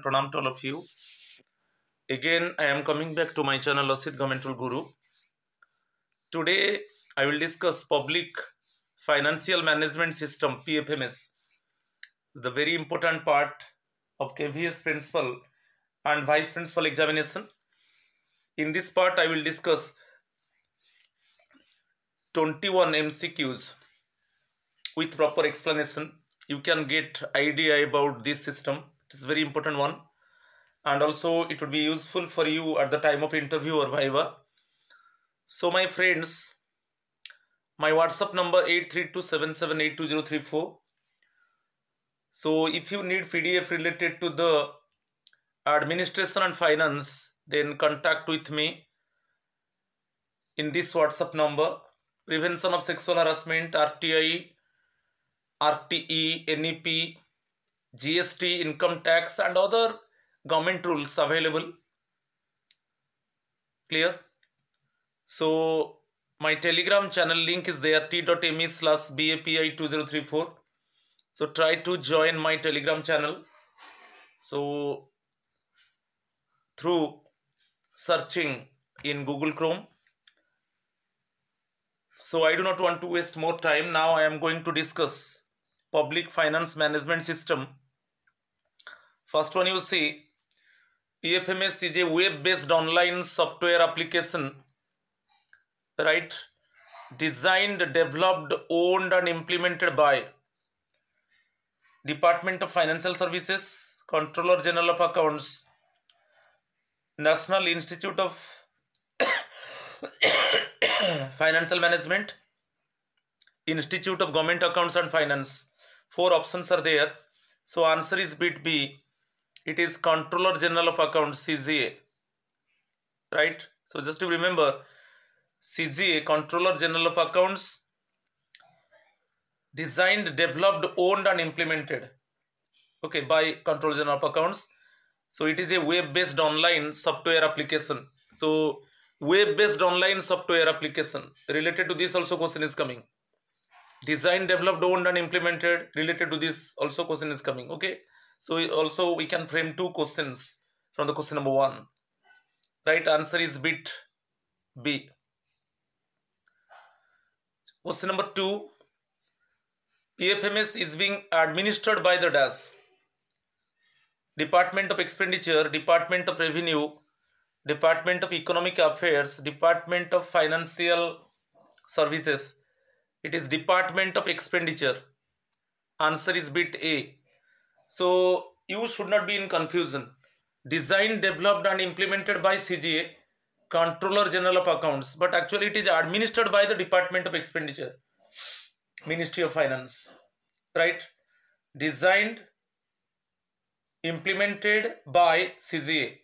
and pranam to all of you. Again, I am coming back to my channel Asit Governmental Guru. Today, I will discuss public financial management system PFMS, the very important part of KVS principal and vice principal examination. In this part, I will discuss 21 MCQs with proper explanation. You can get idea about this system it is very important one and also it would be useful for you at the time of interview or viva so my friends my whatsapp number eight three two seven seven eight two zero three four. so if you need pdf related to the administration and finance then contact with me in this whatsapp number prevention of sexual harassment rti rte nep GST, income tax and other government rules available. Clear? So my telegram channel link is there t.me slash bapi2034. So try to join my telegram channel. So through searching in Google Chrome. So I do not want to waste more time. Now I am going to discuss public finance management system First one you see, EFMS is a web-based online software application, right? Designed, developed, owned and implemented by Department of Financial Services, Controller General of Accounts, National Institute of Financial Management, Institute of Government Accounts and Finance. Four options are there. So answer is bit B it is controller general of accounts cga right so just to remember cga controller general of accounts designed developed owned and implemented okay by controller general of accounts so it is a web based online software application so web based online software application related to this also question is coming Designed, developed owned and implemented related to this also question is coming okay so we also we can frame two questions from the question number one. Right answer is bit B. Question number two. PFMS is being administered by the DAS. Department of Expenditure, Department of Revenue, Department of Economic Affairs, Department of Financial Services. It is Department of Expenditure. Answer is bit A. So you should not be in confusion. Design developed and implemented by CGA, Controller General of Accounts, but actually it is administered by the Department of Expenditure, Ministry of Finance, right? Designed, implemented by CGA,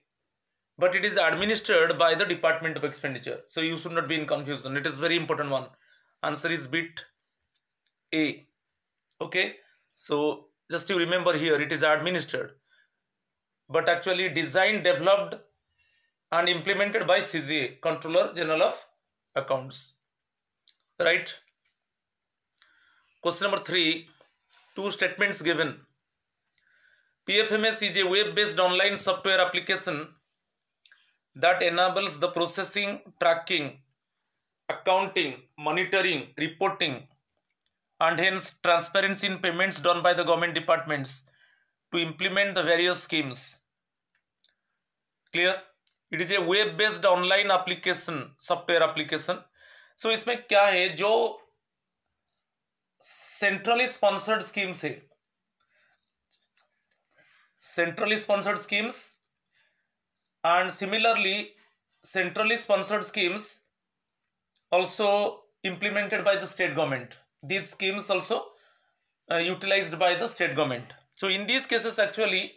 but it is administered by the Department of Expenditure. So you should not be in confusion. It is very important one. Answer is bit A. Okay. So just you remember here, it is administered. But actually designed, developed and implemented by CGA, Controller General of Accounts. Right? Question number three, two statements given. PFMS is a web-based online software application that enables the processing, tracking, accounting, monitoring, reporting, and hence transparency in payments done by the government departments to implement the various schemes. Clear? It is a web-based online application, software application. So इसमें क्या है जो centrally sponsored schemes है Centrally sponsored schemes, and similarly centrally sponsored schemes also implemented by the state government these schemes also uh, utilized by the state government so in these cases actually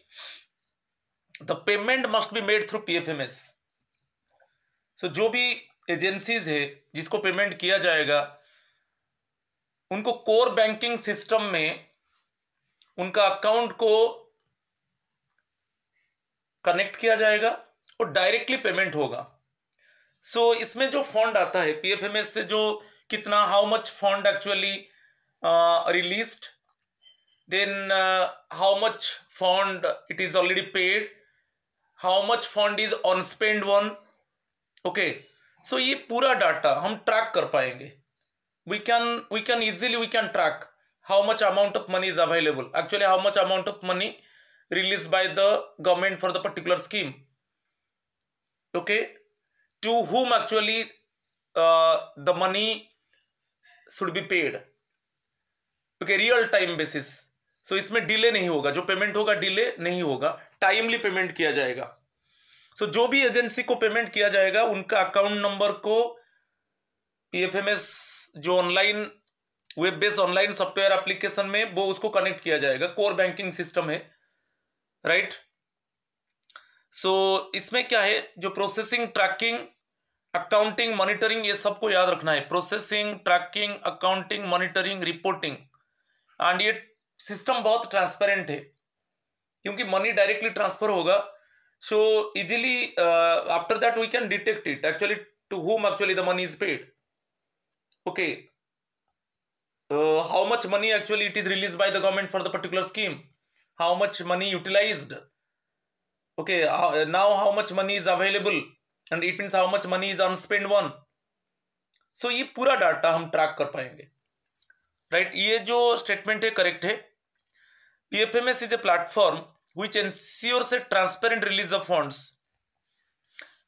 the payment must be made through pfms so jo bhi agencies hai jisko payment kiya jayega unko core banking system mein unka account ko connect किया जाएगा और directly payment होगा सो so, इसमें जो fund आता है PFMS से जो कितना how much fund actually release then how much fund it is already paid how much fund is on spend one okay so ये पूरा डाटा हम ट्रैक कर पाएंगे we can we can easily we can track how much amount of money is available actually how much amount of money release by the government for the particular scheme okay to whom actually the money should be paid okay real time basis so इसमें delay नहीं होगा जो payment होगा delay नहीं होगा timely payment किया जाएगा सो so, जो भी एजेंसी को पेमेंट किया जाएगा उनका अकाउंट नंबर को पीएफएमएस जो online web based online software application में वो उसको कनेक्ट किया जाएगा कोर बैंकिंग सिस्टम है राइट right? सो so, इसमें क्या है जो प्रोसेसिंग ट्रैकिंग अकाउंटिंग मॉनिटरिंग ये सबको याद रखना है processing tracking accounting monitoring reporting and ये सिस्टम बहुत ट्रांसपेरेंट है क्योंकि मनी डायरेक्टली ट्रांसफर होगा so easily after that we can detect it actually to whom actually the money is paid okay how much money actually it is release by the government for the particular scheme how much money utilize okay now how much money is available and it means how much money is on spend one so ये पूरा data हम track कर पाएंगे right right? ये जो statement है correct है P F M S is a platform which ensures transparent release of fund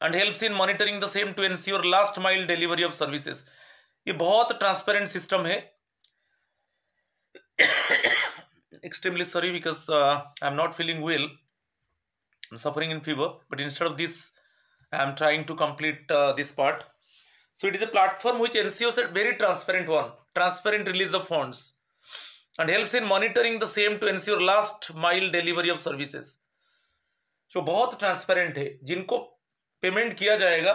and help in monitoring the same to ensure last mile delivery of services ये बहुत transparent system है extremely sorry because I am not feeling well suffering in fever but instead of this I am trying to complete uh, this part. So it is a platform which ensures a very transparent one, transparent release of funds and helps in monitoring the same to ensure last mile delivery of services. जो बहुत transparent है जिनको payment किया जाएगा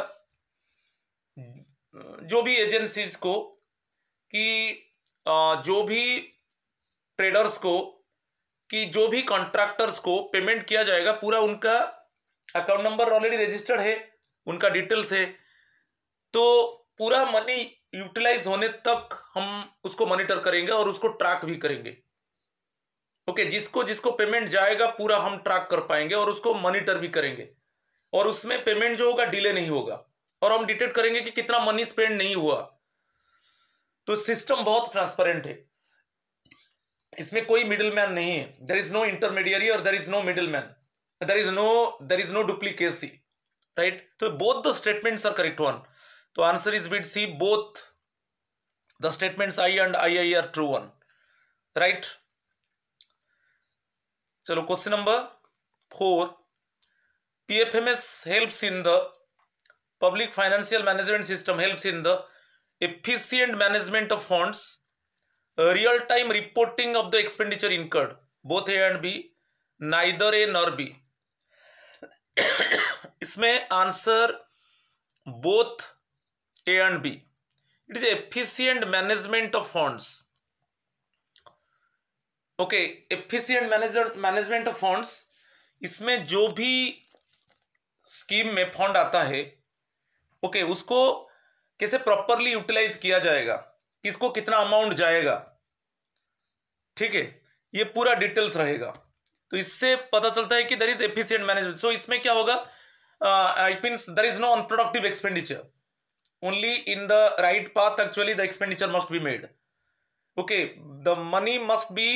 जो भी agencies को कि जो भी ट्रेडर्स को कि जो भी कॉन्ट्रैक्टर्स को पेमेंट किया जाएगा पूरा उनका अकाउंट नंबर ऑलरेडी रजिस्टर्ड है उनका डिटेल्स है तो पूरा मनी यूटिलाइज होने तक हम उसको मॉनिटर करेंगे और उसको ट्रैक भी करेंगे ओके okay, जिसको जिसको पेमेंट जाएगा पूरा हम ट्रैक कर पाएंगे और उसको मॉनिटर भी करेंगे और उसमें पेमेंट जो होगा डिले नहीं होगा और हम डिटेक्ट करेंगे कि कितना मनी स्पेंड नहीं हुआ तो सिस्टम बहुत ट्रांसपेरेंट है इसमें कोई मिडिल मैन नहीं है देर इज नो इंटरमीडियरी और there is no middle man there is no there is no duplicacy right so both the statements are correct one so answer is bid c both the statements i and ii are true one right चलो question number four. PFMS helps in the public financial management system helps in the efficient management of funds real time reporting of the expenditure incurred both a and b neither a nor b इसमें answer both A and b it is efficient management of funds okay efficient management of funds इसमें जो भी scheme में fund आता है okay okay, उसको कैसे properly utilise किया जाएगा किसको कितना अमाउंट जाएगा ठीक है ये पूरा डिटेल्स रहेगा तो इससे पता चलता है कि there is efficient management so इसमें क्या होगा I mean there is no unproductive expenditure only in the right path actually the expenditure must be made okay the money must be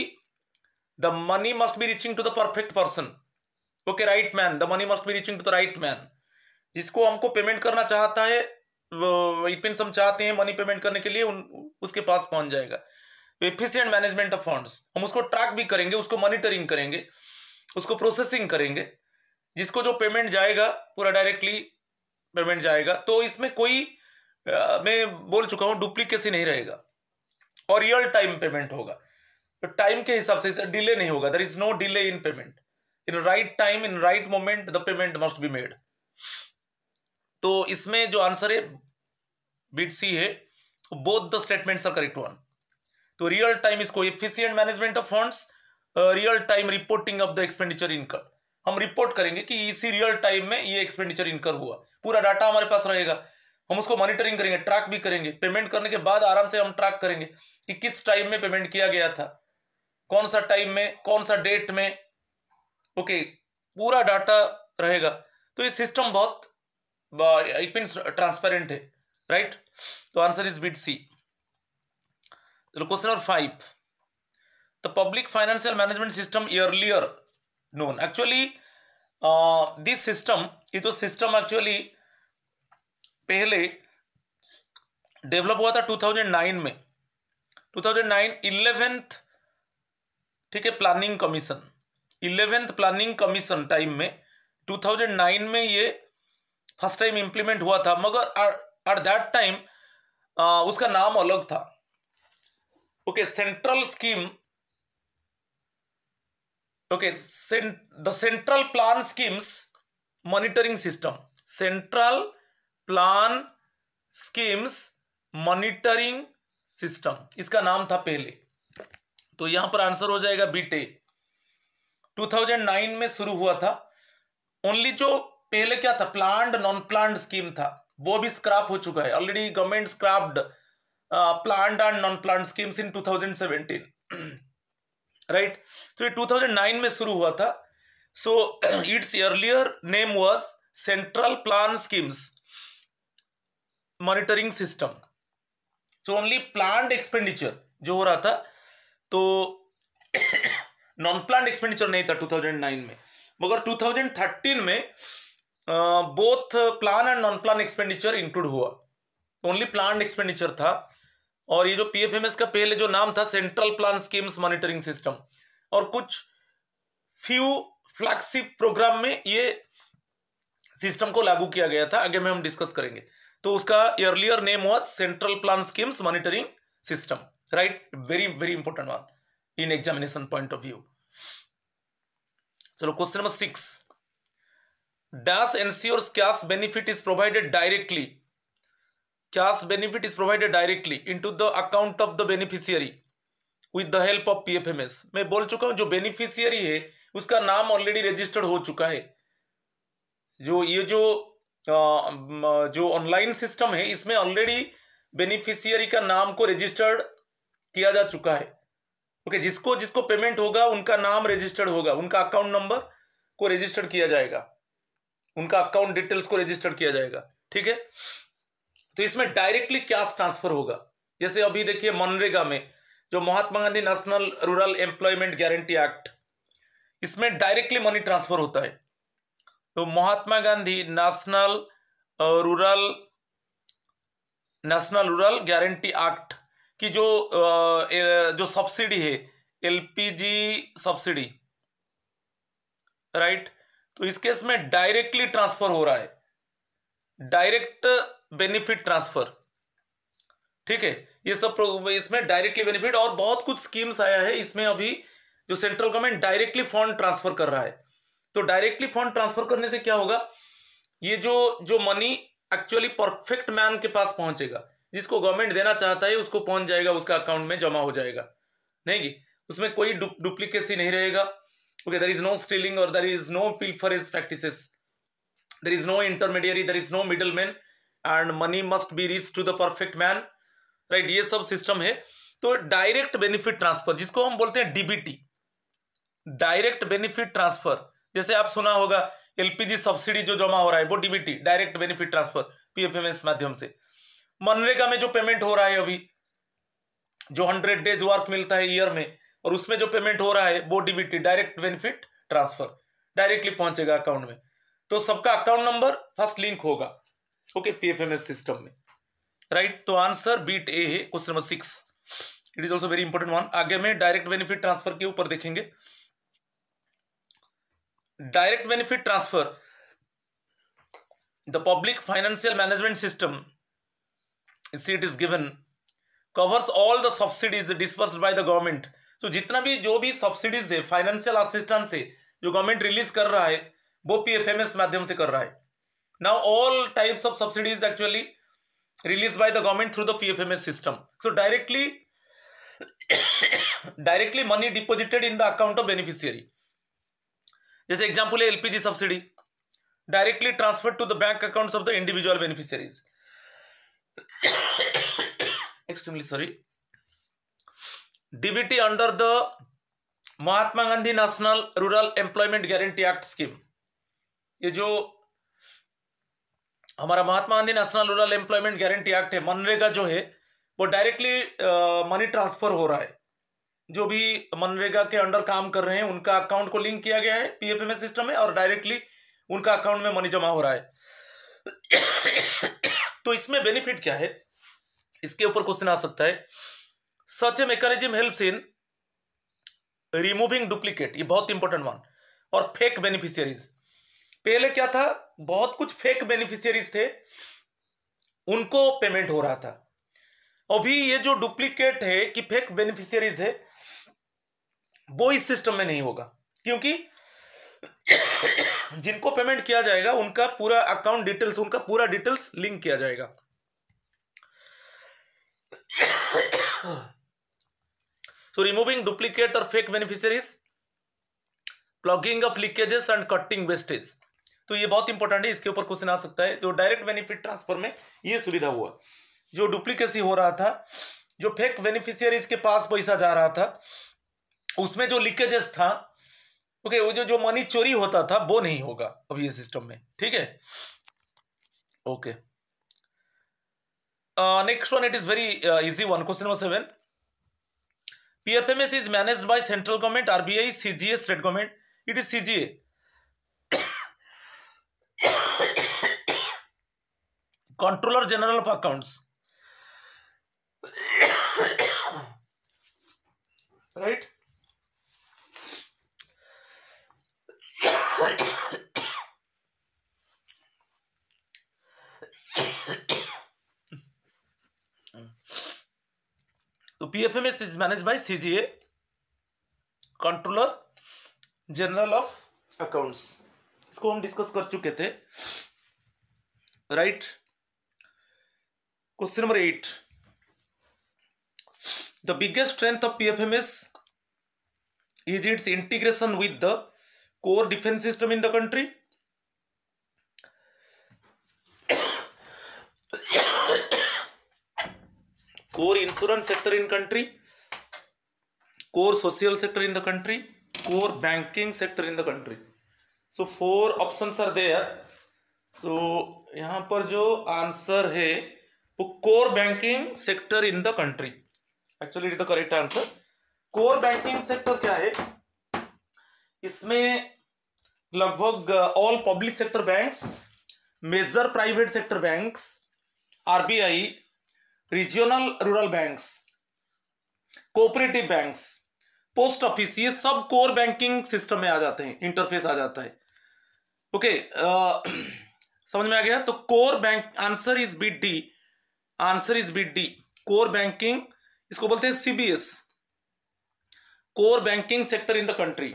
the money must be reaching to the perfect person okay right man the money must be reaching to the right man जिसको हमको payment करना चाहता है it means हम चाहते हैं money payment करने के लिए उन, उसके पास पहुंच जाएगा एफिशियंट मैनेजमेंट ऑफ फंड्स हम उसको ट्रैक भी करेंगे उसको मॉनिटरिंग करेंगे उसको प्रोसेसिंग करेंगे जिसको जो पेमेंट जाएगा पूरा डायरेक्टली पेमेंट जाएगा तो इसमें कोई आ, मैं बोल चुका हूँ डुप्लीकेसी नहीं रहेगा और रियल टाइम पेमेंट होगा तो टाइम के हिसाब से डिले नहीं होगा there is no delay in payment in right time in right moment the payment must be made तो इसमें जो आंसर है बीट सी है both the statements are correct one तो रियल टाइम इसको efficient management of funds real time reporting of the expenditure incur हम report करेंगे कि इसी रियल टाइम में ये एक्सपेंडिचर इनकर हुआ पूरा डाटा हमारे पास रहेगा हम उसको मॉनिटरिंग करेंगे ट्रैक भी करेंगे पेमेंट करने के बाद आराम से हम ट्रैक करेंगे कि किस टाइम में पेमेंट किया गया था कौन सा टाइम में कौन सा डेट में ओके पूरा डाटा रहेगा तो ये सिस्टम बहुत इट मीन ट्रांसपेरेंट है राइट तो आंसर इज बिट सी चलो question number five the public financial management system earlier known actually this system ये जो सिस्टम एक्चुअली पहले डेवलप हुआ था 2009 में 2009 इलेवेंथ ठीक है planning commission eleventh planning commission time में 2009 में ये फर्स्ट टाइम इंप्लीमेंट हुआ था मगर एट दैट टाइम उसका नाम अलग था okay central scheme okay cent the central plan schemes monitoring system central plan schemes monitoring system इसका नाम था पहले तो यहां पर आंसर हो जाएगा बीटे 2009 में शुरू हुआ था ओनली जो पहले क्या था प्लान्ड नॉन प्लान्ड स्कीम था वो भी स्क्रैप हो चुका है already government scrapped plant and non plant schemes in 2017 right तो ये 2009 में शुरू हुआ था so it's earlier name was central plan schemes monitoring system so only plant expenditure जो हो रहा था तो नॉन प्लांट एक्सपेंडिचर नहीं था 2009 में मगर 2013 में both plan and non plan expenditure include हुआ ओनली प्लान एक्सपेंडिचर था और ये जो पीएफएमएस का पहले जो नाम था central plan schemes monitoring system और कुछ फ्यू फ्लैगशिप प्रोग्राम में ये सिस्टम को लागू किया गया था आगे में हम डिस्कस करेंगे तो उसका earlier name was central plan schemes monitoring system right very very important one in examination point of view चलो question number six dash ensure cash benefit is provided directly cash benefit is provided directly into the account of the beneficiary with the help of S मैं बोल चुका हूँ जो beneficiary है उसका नाम already registered हो चुका है जो ये जो जो ऑनलाइन सिस्टम है इसमें ऑलरेडी बेनिफिशियरी का नाम को रजिस्टर्ड किया जा चुका है ओके okay, जिसको जिसको पेमेंट होगा उनका नाम रजिस्टर्ड होगा उनका अकाउंट नंबर को रजिस्टर्ड किया जाएगा उनका अकाउंट डिटेल्स को रजिस्टर्ड किया जाएगा ठीक है तो इसमें डायरेक्टली कैश ट्रांसफर होगा जैसे अभी देखिए मनरेगा में जो Mahatma Gandhi national rural employment guarantee act इसमें डायरेक्टली मनी ट्रांसफर होता है तो Mahatma Gandhi national rural national rural guarantee act की जो जो सब्सिडी है एलपीजी सब्सिडी राइट तो इस केस में डायरेक्टली ट्रांसफर हो रहा है डायरेक्ट बेनिफिट ट्रांसफर ठीक है ये सब इसमें डायरेक्टली बेनिफिट और बहुत कुछ स्कीम्स आया है इसमें अभी जो central government directly fund transfer कर रहा है तो डायरेक्टली फंड ट्रांसफर करने से क्या होगा ये जो जो मनी एक्चुअली परफेक्ट मैन के पास पहुंचेगा जिसको गवर्नमेंट देना चाहता है उसको पहुंच जाएगा उसका अकाउंट में जमा हो जाएगा नहीं कि उसमें कोई डुप्लीकेसी नहीं रहेगा okay there is no stealing और there is no pilferage practice there is no intermediary there is no middle man and money must be reach to the perfect man right ये सब system है तो direct benefit transfer जिसको हम बोलते हैं DBT direct benefit transfer जैसे आप सुना होगा एलपीजी सब्सिडी जो जमा हो रहा है वो DBT direct benefit transfer PFMS माध्यम से मनरेगा में जो पेमेंट हो रहा है अभी जो हंड्रेड डेज वर्क मिलता है ईयर में और उसमें जो पेमेंट हो रहा है वो DBT direct benefit transfer directly पहुंचेगा अकाउंट में तो सबका अकाउंट नंबर फर्स्ट लिंक होगा ओके पीएफएमएस सिस्टम में राइट तो आंसर बीट ए है question number six it is also very important one आगे में डायरेक्ट बेनिफिट ट्रांसफर के ऊपर देखेंगे direct benefit transfer the public financial management system c it is given covers all the subsidies disperse by the government तो जितना भी जो भी सब्सिडीज है फाइनेंशियल असिस्टेंस है जो गवर्नमेंट रिलीज कर रहा है वो पीएफएमएस माध्यम से कर रहा है now all types of subsidies actually released by the government through the pfms system so directly directly money deposited in the account of beneficiary जैसे example है lpg subsidy directly transferred to the bank accounts of the individual beneficiaries extremely sorry dbt under the mahatma gandhi national rural employment guarantee act scheme ये जो हमारा Mahatma Gandhi national rural employment guarantee act है मनरेगा जो है वो directly money transfer हो रहा है जो भी मनरेगा के अंडर काम कर रहे हैं उनका अकाउंट को लिंक किया गया है पीएफएमएस सिस्टम में और डायरेक्टली उनका अकाउंट में मनी जमा हो रहा है तो इसमें बेनिफिट क्या है इसके ऊपर क्वेश्चन आ सकता है such a mechanism helps in removing duplicate ये बहुत इंपॉर्टेंट वन और फेक बेनिफिशियरीज पहले क्या था बहुत कुछ फेक बेनिफिशियरीज थे उनको पेमेंट हो रहा था अभी ये जो डुप्लीकेट है कि फेक बेनिफिशियरीज है वो इस सिस्टम में नहीं होगा क्योंकि जिनको पेमेंट किया जाएगा उनका पूरा अकाउंट डिटेल्स उनका पूरा डिटेल्स लिंक किया जाएगा सो रिमूविंग डुप्लीकेट और fake beneficiaries plugging of leakages and cutting wastage तो ये बहुत इंपॉर्टेंट है इसके ऊपर क्वेश्चन आ सकता है तो डायरेक्ट बेनिफिट ट्रांसफर में ये सुविधा हुआ जो डुप्लीकेसी हो रहा था जो फेक बेनिफिशियरीज के पास पैसा जा रहा था उसमें जो लीकेजेस था ओके okay, वो जो जो मनी चोरी होता था वो नहीं होगा अब ये सिस्टम में ठीक है okay next one it is very easy one question number seven PFMS is managed by central government RBI CGA state government it is CGA controller general of accounts right तो PFM is manage by CGA controller general of accounts इसको हम discuss कर चुके थे right question number eight the biggest strength of PFMS is its integration with the core defence system in the country core insurance sector in country core social sector in the country core banking sector in the country so four options are there तो यहाँ पर जो answer है वो core banking sector in the country actually it the correct answer core banking sector क्या है इसमें लगभग all public sector banks major private sector banks RBI regional rural banks cooperative banks post office ये सब core banking system में आ जाते हैं interface आ जाता है ओके uh, समझ में आ गया तो core bank answer is B D answer is B D core banking इसको बोलते हैं CBS core banking sector in the country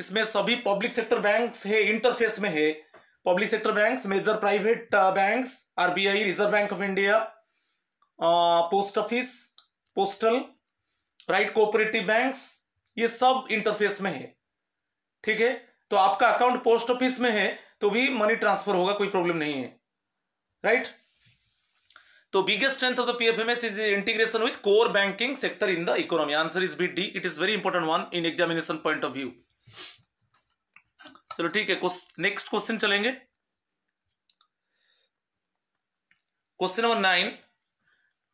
इसमें सभी पब्लिक सेक्टर बैंक्स है इंटरफेस में है public sector banks major private banks RBI reserve bank of India post office postal right cooperative banks ये सब इंटरफेस में है ठीक है तो आपका अकाउंट पोस्ट ऑफिस में है तो भी मनी ट्रांसफर होगा कोई प्रॉब्लम नहीं है राइट तो biggest strength of the P F M S is integration with core banking sector in the economy answer is B D it is very important one in examination point of view चलो ठीक है next question चलेंगे question number nine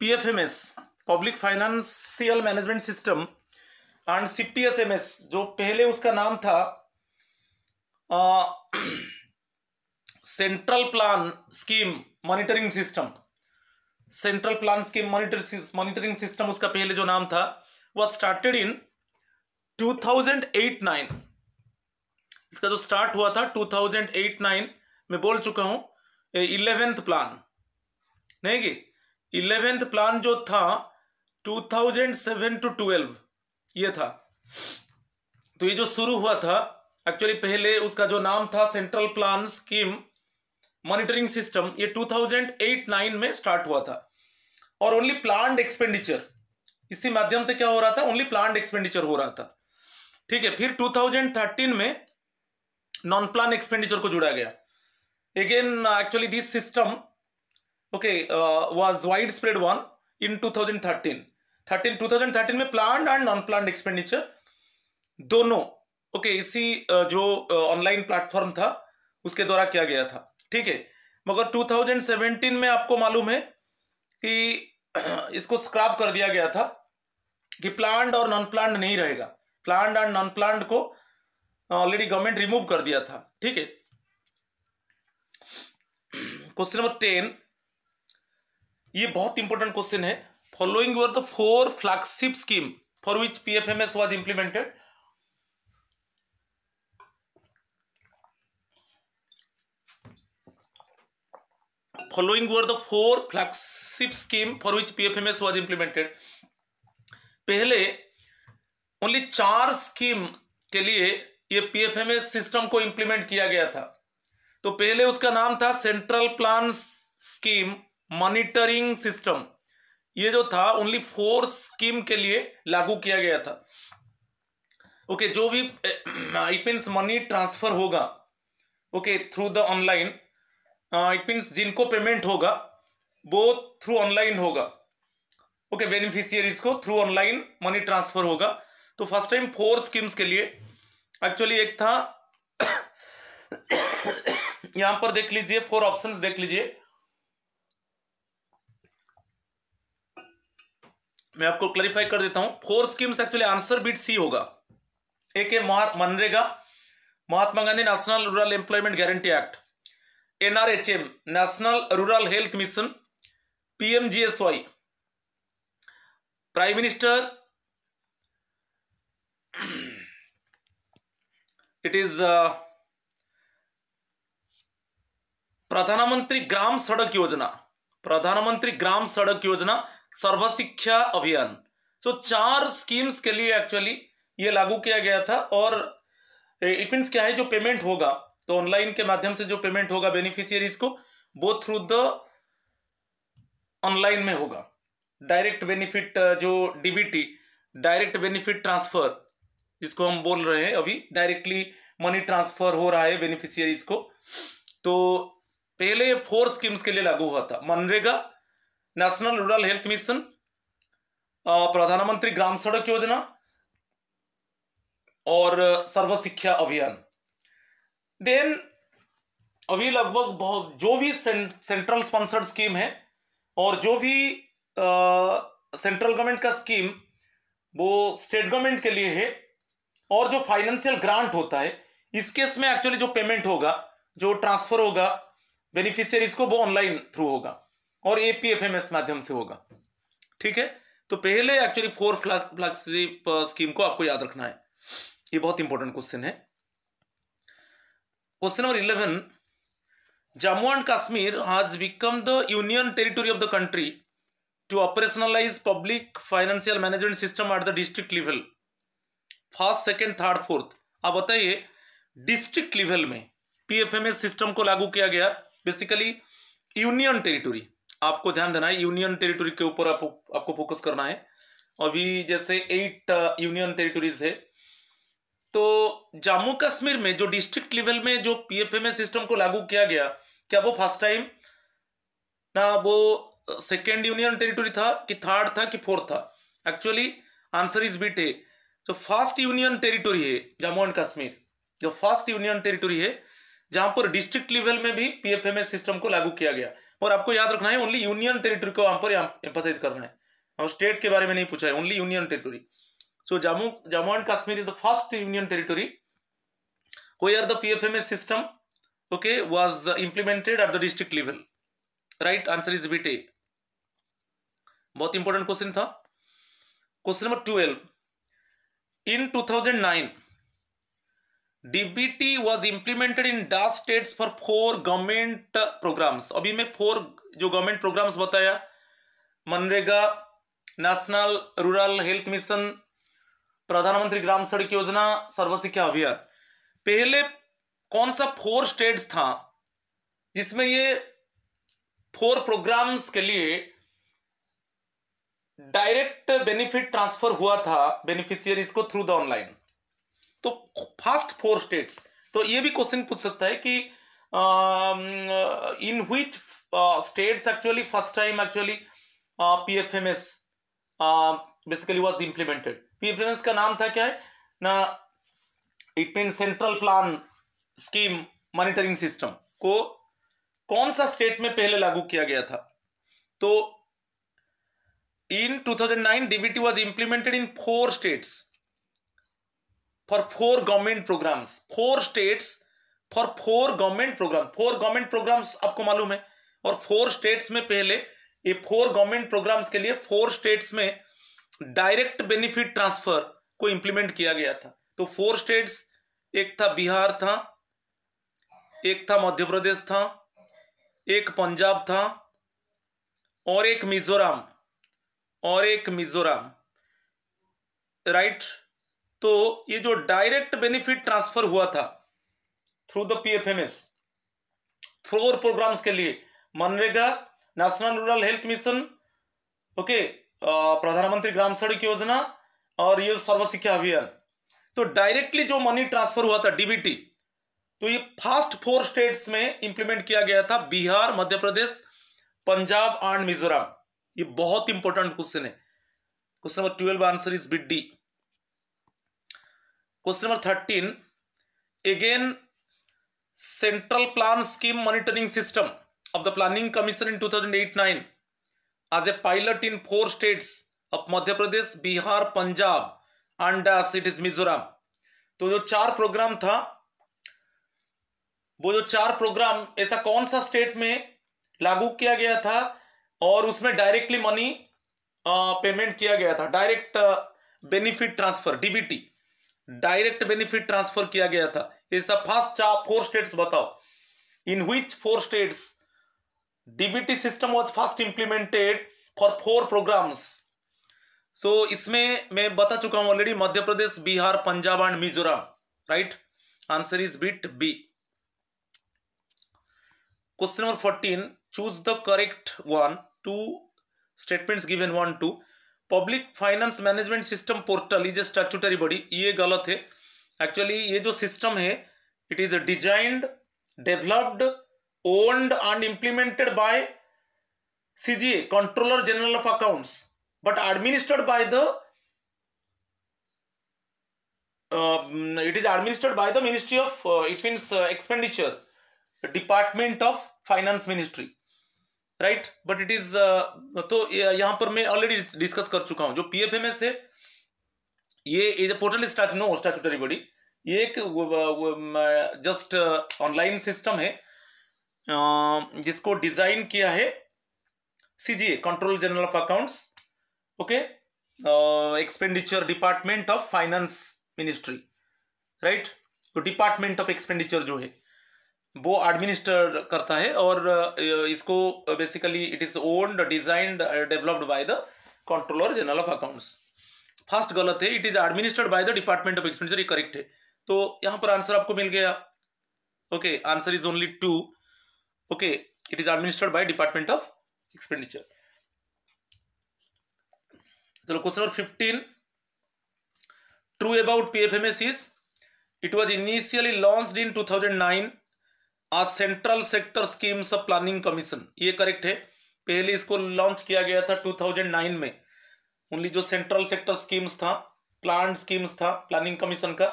P F M S public financial management system and C P S M S जो पहले उसका नाम था central plan scheme monitoring system central plan scheme monitoring system उसका पहले जो नाम था वह स्टार्टेड इन 2008-9 इसका जो स्टार्ट हुआ था 2008-9 मैं बोल चुका हूं इलेवेंथ प्लान नहीं कि इलेवेंथ प्लान जो था 2007 टू 12 ये था तो ये जो शुरू हुआ था एक्चुअली पहले उसका जो नाम था central plan scheme monitoring system ये 2008-9 में स्टार्ट हुआ था और ओनली प्लान एक्सपेंडिचर इसी माध्यम से क्या हो रहा था ओनली प्लान एक्सपेंडिचर हो रहा था ठीक है फिर 2013 में नॉन प्लान एक्सपेंडिचर को जुड़ा गया again actually this system okay was wide spread one in 2013 13 2013 में plan and non plan expenditure दोनों ओके okay, इसी जो ऑनलाइन प्लेटफॉर्म था उसके द्वारा किया गया था ठीक है मगर 2017 में आपको मालूम है कि इसको स्क्रैप कर दिया गया था कि प्लांट और नॉन प्लांट नहीं रहेगा प्लांट एंड नॉन प्लांट को ऑलरेडी गवर्नमेंट रिमूव कर दिया था ठीक है क्वेश्चन नंबर टेन ये बहुत इंपॉर्टेंट क्वेश्चन है following the four flagship scheme for which PFMS was implemented following were the four flagship scheme for which PFMS was implemented. पहले only चार scheme के लिए ये PFMS system को implement किया गया था तो पहले उसका नाम था Central Plan Scheme Monitoring System. ये जो था ओनली फोर स्कीम के लिए लागू किया गया था ओके okay, जो भी इपिन्स मनी ट्रांसफर होगा okay through the online it means जिनको पेमेंट होगा वो थ्रू ऑनलाइन होगा ओके बेनिफिशियरीज को थ्रू ऑनलाइन मनी ट्रांसफर होगा तो फर्स्ट टाइम फोर स्कीम्स के लिए एक्चुअली एक था यहां पर देख लीजिए फोर ऑप्शंस देख लीजिए मैं आपको क्लैरिफाई कर देता हूं four schemes actually answer bit C होगा एक है मनरेगा Mahatma Gandhi national rural employment guarantee act NRHM national rural health mission PMGSY prime minister it is Pradhan Mantri Gram Sadak योजना प्रधानमंत्री ग्राम सड़क योजना सर्वशिक्षा अभियान सो so, चार स्कीम्स के लिए एक्चुअली ये लागू किया गया था और इट मीन्स क्या है जो पेमेंट होगा तो ऑनलाइन के माध्यम से जो पेमेंट होगा बेनिफिशियरीज को वो थ्रू द ऑनलाइन में होगा डायरेक्ट बेनिफिट जो डीबीटी डायरेक्ट बेनिफिट ट्रांसफर जिसको हम बोल रहे हैं अभी डायरेक्टली मनी ट्रांसफर हो रहा है बेनिफिशियरीज को तो पहले फोर स्कीम्स के लिए लागू हुआ था मनरेगा national rural health mission Pradhan Mantri Gram Sadak योजना और सर्व शिक्षा अभियान देन अभी लगभग बहुत जो भी सेंट्रल स्पॉन्सर्ड स्कीम है और जो भी सेंट्रल गवर्नमेंट का स्कीम वो स्टेट गवर्नमेंट के लिए है और जो फाइनेंशियल ग्रांट होता है इस केस में एक्चुअली जो पेमेंट होगा जो ट्रांसफर होगा बेनिफिशियरीज को वो ऑनलाइन थ्रू होगा और एपीएफएमएस माध्यम से होगा ठीक है तो पहले एक्चुअली फोर फ्लैगशिप स्कीम को आपको याद रखना है ये बहुत इंपॉर्टेंट क्वेश्चन है question number eleven Jammu and Kashmir has become the union territory of the country to operationalise public financial management system at the district level first second third fourth आप बताइए डिस्ट्रिक्ट लेवल में P F M PFMS system को लागू किया गया basically union territory आपको ध्यान देना है यूनियन टेरिटोरी के ऊपर आप, आपको फोकस करना है अभी जैसे एट यूनियन टेरिटोरीज है तो जम्मू कश्मीर में जो डिस्ट्रिक्ट लेवल में जो पीएफएमए सिस्टम को लागू किया गया क्या वो फर्स्ट टाइम ना वो सेकेंड यूनियन टेरिटोरी था कि थर्ड था कि फोर्थ था एक्चुअली आंसर इज बीट है जो फर्स्ट यूनियन टेरिटोरी है जम्मू एंड कश्मीर जो फर्स्ट यूनियन टेरिटोरी है जहां पर डिस्ट्रिक्ट लेवल में भी पीएफएमए सिस्टम को लागू किया गया और आपको याद रखना है ओनली यूनियन टेरिटोरी को वहां पर एम्फोसाइज करना है और स्टेट के बारे में नहीं पूछा है only union territory So Jammu, Jammu and Kashmir is the first union territory where the PFMS system okay was implemented at the district level. Right answer is bit A. बहुत इंपॉर्टेंट क्वेश्चन था question number twelve in 2009 dbt was implemented in das states for four government programs abhi main four jo government programs bataya manrega national rural health mission प्रधानमंत्री ग्राम सड़क योजना सर्वशिक्षा अभियान पहले कौन सा four states था जिसमें ये फोर प्रोग्राम्स के लिए डायरेक्ट बेनिफिट ट्रांसफर हुआ था बेनिफिशियरीज को थ्रू द ऑनलाइन तो फास्ट फोर स्टेट्स तो ये भी क्वेश्चन पूछ सकता है कि in which states actually first time actually PFMS basically was implemented प्रीफ्रेंस का नाम था क्या है ना it mean central plan scheme monitoring system को कौन सा स्टेट में पहले लागू किया गया था तो in 2009 thousand nine implemented in four states for four government programs four states for four government program four government programs आपको मालूम है और फोर स्टेट्स में पहले ये फोर गवर्नमेंट प्रोग्राम्स के लिए फोर स्टेट्स में डायरेक्ट बेनिफिट ट्रांसफर को इंप्लीमेंट किया गया था तो फोर स्टेट्स एक था बिहार था एक था मध्य प्रदेश था एक पंजाब था और एक मिजोरम और एक मिजोरम राइट तो ये जो डायरेक्ट बेनिफिट ट्रांसफर हुआ था through the PFMS four programs के लिए मनरेगा national rural health mission okay Pradhan Mantri Gram Sadak योजना और ये सर्वशिक्षा अभियान तो डायरेक्टली जो मनी ट्रांसफर हुआ था डीबीटी तो ये फास्ट फोर स्टेट्स में इंप्लीमेंट किया गया था बिहार मध्य प्रदेश पंजाब एंड मिजोरम ये बहुत इंपॉर्टेंट क्वेश्चन है question number twelve answer is bid D question number thirteen plan scheme plan system of the planning commission in two thousand eight nine as a pilot in four states of Madhya Pradesh, Bihar, Punjab and as it is Mizoram. तो जो चार programme था वो जो चार programme ऐसा कौन सा स्टेट में लागू किया गया था और उसमें डायरेक्टली मनी पेमेंट किया गया था direct benefit transfer DBT direct benefit transfer किया गया था ऐसा फर्स्ट फोर स्टेट्स बताओ इन हुई four states DBT system was first implemented for four programs so इसमें मैं बता चुका हूं already Madhya Pradesh Bihar Punjab and Mizoram right answer is bit B question number fourteen choose the correct one two statements given one two public finance management system portal is a statutory body ये गलत है actually ये जो सिस्टम है it is designed developed owned and implemented by CGA, Controller General of Accounts, but administered by the uh, it is administered by the Ministry of uh, it means uh, expenditure Department of Finance Ministry, right but it is तो यहां पर मैं already discuss कर चुका हूं जो P F M S है ये पोर्टल स्टैच नो स्टैचुटरी बॉडी ये एक जस्ट ऑनलाइन सिस्टम है जिसको डिजाइन किया है CGA control general of accounts okay expenditure department of finance ministry right तो डिपार्टमेंट ऑफ एक्सपेंडिचर जो है वो एडमिनिस्टर करता है और इसको basically it is owned designed developed by the controller general of accounts first गलत है it is administered by the department of expenditure ये करेक्ट है तो यहां पर आंसर आपको मिल गया okay answer is only two okay it is administered by department of expenditure चलो question number fifteen true about PFMS is it was initially launched in 2009 आज central sector schemes of planning commission ये correct है पहले इसको launch किया गया था 2009 में ओनली जो सेंट्रल सेक्टर स्कीम्स था प्लान स्कीम्स था प्लानिंग कमीशन का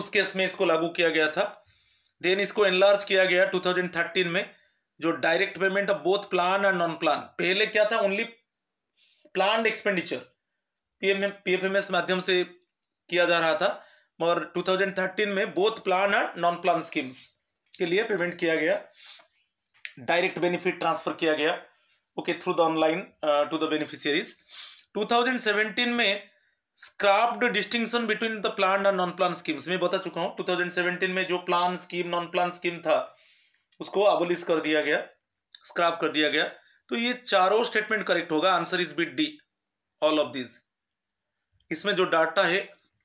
उस केस में इसको लागू किया गया था देन इसको एनलार्ज किया गया 2013 में जो direct payment of both plan and non plan पहले क्या था only plan expenditure PM PFMS माध्यम से किया जा रहा था और 2013 में both plan and non plan schemes के लिए पेमेंट किया गया डायरेक्ट बेनिफिट ट्रांसफर किया गया okay through the online to the beneficiaries 2017 में scrapped distinction between the plan and non plan schemes मैं बता चुका हूं 2017 में जो plan scheme non plan scheme था उसको अबोलिस कर दिया गया स्क्रैप कर दिया गया तो ये चारों स्टेटमेंट करेक्ट होगा answer is bit D all of this इसमें जो डाटा है